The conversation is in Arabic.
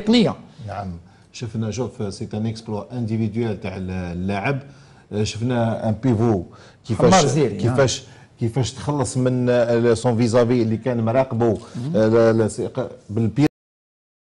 تقنيه نعم شفنا شوف سي ان اكسبلو انديفيديوال تاع اللاعب شفنا ان بيفو كيفاش نعم. كيفاش كيفاش تخلص من سون فيزافي اللي كان مراقبه بالبير